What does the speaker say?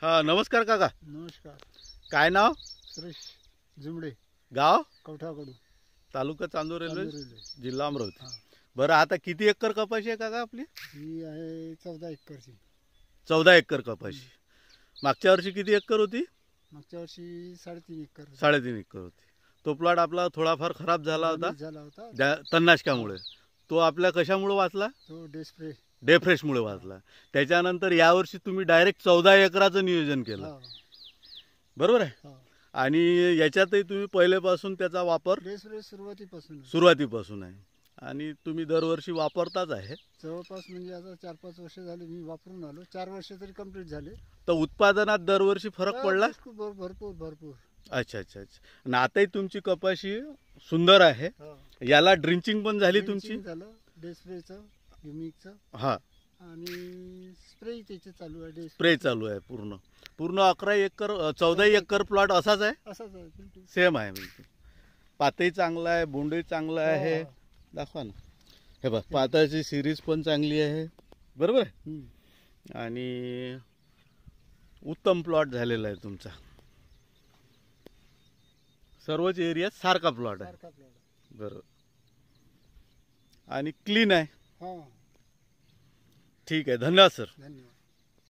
हा नमस्कार काका नमस्कार काय नाव सुरेश जुमडे गाव कवठाकडून तालुका चांदूर रेल्वे जिल्हा अमरावती बरं आता किती एकर कपाशी आहे काका आपली ही आहे चौदा एकरची चौदा एकर कपाशी मागच्या वर्षी किती एकर होती मागच्या वर्षी साडेतीन एकर साडेतीन एकर होती तो प्लॉट आपला थोडाफार खराब झाला होता झाला होता तो आपल्या कशामुळे वाचला तो मुळे डेफ्रेशमुळे वाचला त्याच्यानंतर यावर्षी तुम्ही डायरेक्ट चौदा एकराचं नियोजन केलं हो. बरोबर आहे हो. आणि याच्यातही तुम्ही पहिल्यापासून त्याचा वापर सुरुवातीपासून सुरुवातीपासून आहे आणि तुम्ही दरवर्षी वापरताच आहे जवळपास म्हणजे आता चार पाच वर्ष झाले मी वापरून आलो चार वर्ष तरी कम्प्लीट झाले तर उत्पादनात दरवर्षी फरक पडला भरपूर भरपूर अच्छा अच्छा अच्छा आणि आताही तुमची कपाशी सुंदर आहे हो. याला ड्रिंचिंग पण झाली तुमची झालं आणि स्प्रे त्याचे चालू आहे स्प्रे चालू आहे पूर्ण पूर्ण अकरा एकर चौदा एकर प्लॉट असाच आहे असाच सेम आहे बिलकुल पातही चांगला आहे बोंडही चांगला हो. आहे दाखवा ना हे बघ पाताची सिरीज पण चांगली आहे बरोबर आणि उत्तम प्लॉट झालेला आहे तुमचा सर्वच एरिया सारखा प्लॉट आहे बर बरोबर आणि क्लीन आहे ठीक आहे धन्यवाद सर धन्यवाद